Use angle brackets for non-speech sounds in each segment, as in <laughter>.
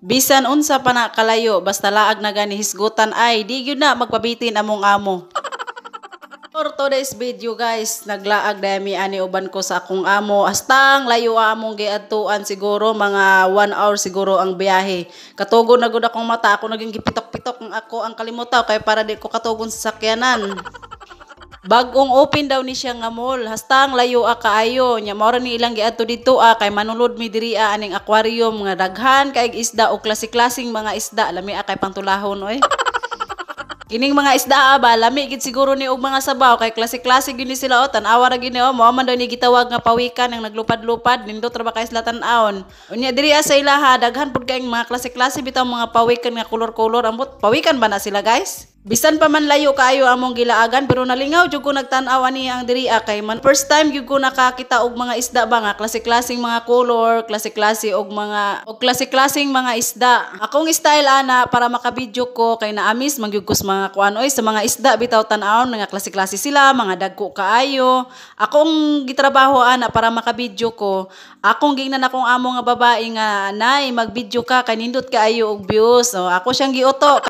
Bisan unsa pa na kalayo, basta laag na gani hisgutan ay, di yun na magpabitin among amo. <laughs> For today's video guys, naglaag dami ani uban ko sa akong amo. Astang layo among giadtuan siguro mga 1 hour siguro ang biyahe. Katugon na gud akong mata, ako naging gipitok-pitok ang ako ang kalimutan kay para di ko katugon sa sakyanan. <laughs> Bagong open daw ni siya nga mall. Hastang layo a kaayo. Nya mora ni ilang giadto dito a kay manulod mi diri a aning aquarium nga daghan kay isda o klase-klasing mga isda. Lami a kay pantulahon oy. <laughs> Kining mga isda ba, lami gid siguro ni og mga sabaw kay klase-klase gyud ni sila o tan-awa ra gyud ni o mo man daw ni gitawag nga pawikan ang naglupad-lupad nindot ra ba kay sila tan-aon. Unya diri sa ilaha daghan pud kay mga klase-klase bitaw mga pawikan nga kulor-kulor ambot pawikan ba na sila guys? Bisan pa man layo kaayo among gilaagan pero nalingaw jud ko nagtan-aw ani ang diri ah, kay man first time jud ko nakakita og mga isda ba nga klase klasing mga color, klase-klase og mga og klase klasing mga isda. Akong style ana ah, para makabidyo ko kay naamis magyugkos mga kuan oy sa mga isda bitaw tan-aw nga klase-klase sila, mga dagko kaayo. Akong gitrabaho ana ah, para makabidyo ko. Akong gingnan akong among nga babae nga nay magbidyo ka kay nindot kaayo og views. So, ako siyang giuto.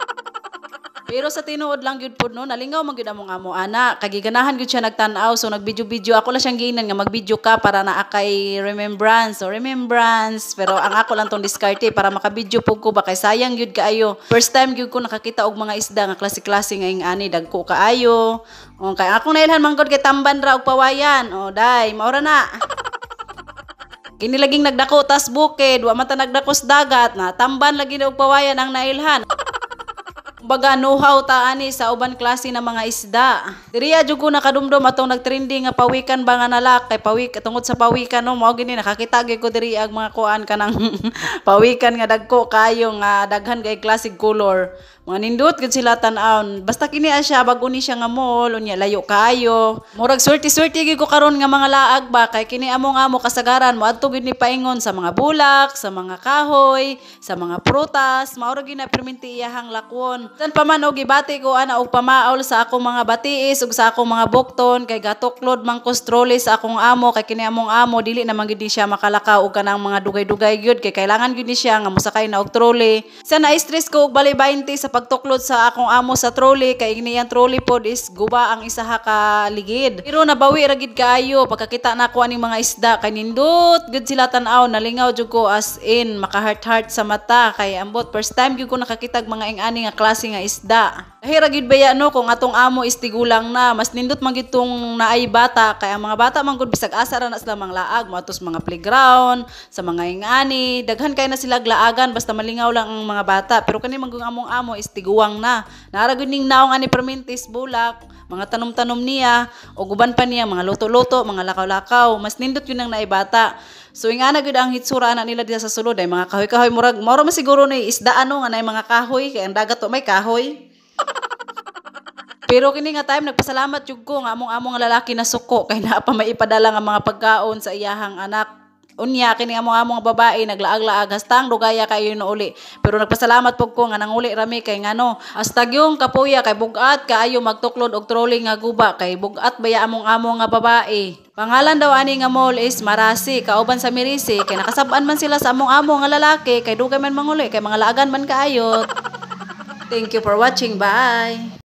Pero sa tinuod lang gyud pud no, nalingaw man gyud among amo ana. Kagiganahan gyud siya nagtan-aw so nagbidyo-bidyo. Ako lang siyang giinan nga magbidyo ka para na akay remembrance o remembrance. Pero ang ako lang tong diskarte para makabidyo pud ko ba kay sayang gyud kaayo. First time gyud ko nakakita og mga isda nga klase-klase nga ing ani dagko kaayo. O kay akong nailhan manggod kay tamban ra og pawayan. O day, maura na. Kini laging nagdako tas buke, wa mata ta nagdakos dagat na tamban lagi og pawayan ang nailhan baga know-how ta ani sa uban klase ng mga isda. Diriya jud ko nakadumdom atong nagtrending nga pawikan ba nga nalak kay pawik tungod sa pawikan no mao gini nakakita gyud ko diri ang mga kuan kanang <laughs> pawikan nga dagko kayo nga daghan kay classic color. Mga nindot gud sila tan-aon. Basta kini siya bago ni siya nga mall unya layo kayo. Murag swerte-swerte gyud ko karon nga mga laag ba kay kini among amo kasagaran mo adto gid ni paingon sa mga bulak, sa mga kahoy, sa mga prutas, mao ra gyud na iyahang lakwon San pa man og gibati ko ana og pamaol sa akong mga batiis ug sa akong mga bukton kay gatuklod mang kustroli sa akong amo kay kini among amo dili na man gid siya makalakaw og kanang mga dugay-dugay gyud kay kailangan gyud ni siya nga mosakay na og trolley. Sa na-stress ko og bali 20 sa pagtuklod sa akong amo sa trolley kay ini ang trolley pod is guba ang isa ha ka ligid. Pero nabawi ra gid kaayo pagkakita na ko aning mga isda kay nindot gud sila tan-aw nalingaw jud ko as in maka heart heart sa mata kay ambot first time gyud ko nakakita mga ingani nga klase klase nga isda. Nahira gid baya no kung atong amo istigulang na mas nindot man gitong naay bata kay ang mga bata man gud bisag asa ra na sila manglaag mo atos mga playground sa mga ingani daghan kay na sila laagan basta malingaw lang ang mga bata pero kani man among amo is na naara gud ning naong ani permintis bulak mga tanom-tanom niya o guban pa niya mga luto-luto mga lakaw-lakaw mas nindot yun ang naay bata So ingana gud ang hitsura na nila diha sa sulod ay mga kahoy-kahoy murag mao man siguro ni isda ano nga nay mga kahoy kay ang dagat to may kahoy pero kini nga time nagpasalamat jud ko nga among among lalaki na suko kay naa pa maipadala nga mga pagkaon sa iyahang anak unya kini among among babae naglaag-laag hastang dugaya kayo na uli pero nagpasalamat pug ko nga nanguli rami kay ngano hastag yung kapuya kay bugat kaayo magtuklod og trolling nga guba kay bugat baya among among nga babae Pangalan daw ani nga mall is Marasi, kauban sa Mirisi, kay nakasaban man sila sa among among nga lalaki, kay dugay man manguli, kay mga laagan man kaayot. Thank you for watching. Bye!